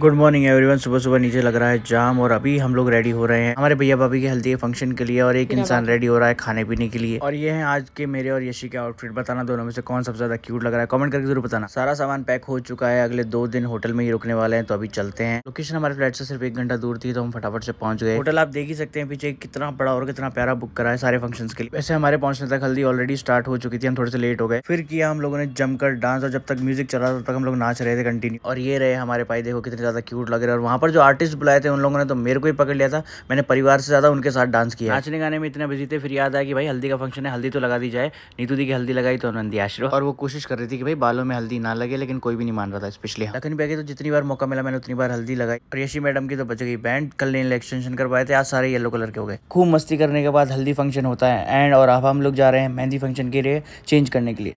good morning everyone सुबह सुबह नीचे लग रहा है जाम और अभी हम लोग रेडी हो रहे हैं हमारे भैया भाभी की हल्दी के फंक्शन के लिए और एक इंसान रेडी हो रहा है खाने पीने के लिए और ये है आज के मेरे और यशी के आउटफिट बताना दोनों में से कौन सबसे ज्यादा क्यूट लग रहा है कमेंट करके जरूर बताना सारा सामान पैक हो चुका है अगले दो दिन होटल में ही रुकने वाले हैं तो अभी चलते हैं लोकेशन हमारे फ्लैट से सिर्फ एक घंटा दूर थी तो हम फटाफट से पहुंच गए होटल आप देख ही सकते हैं पीछे कितना बड़ा और कितना प्यारा बुक करा है सारे फंक्शन के लिए वैसे हमारे पहुंचने तक हल्दी ऑलरेडी स्टार्ट हो चुकी थी हम थोड़े से लेट हो गए फिर किया हम लोगों ने जमकर डांस और जब तक म्यूजिक चला तब तक हम लोग नाच रहे थे कंटिन्यू और ये रहे हमारे पाई देखो कितने ज़्यादा क्यूट लग रहे और वहाँ पर जो आर्टिस्ट बुलाए थे उन लोगों ने तो मेरे को ही पकड़ लिया था मैंने परिवार से ज़्यादा उनके साथ डांस किया नाचने गाने में इतना बिजी थे फिर याद आया कि भाई हल्दी का फंक्शन है हल्दी तो लगा दी जाए नीतू दी की हल्दी लगाई तो उन्होंने आश्रो और वो कोशिश कर रही थी कि भाई बालों में हल्दी ना लगे लेकिन कोई भी नहीं मान रहा था स्पेशली लखन पे तो जितनी बार मौका मिला मैंने उतनी बार हल्दी लगाई और यशी मैडम की तो बच गई बैंड कल नहीं एक्सटेंशन कर पाए थे आज सारे येलो कलर के हो गए खूब मस्ती करने के बाद हल्दी फंक्शन होता है एंड और अब हम लोग जा रहे हैं मेहंदी फंक्शन के लिए चेंज करने के लिए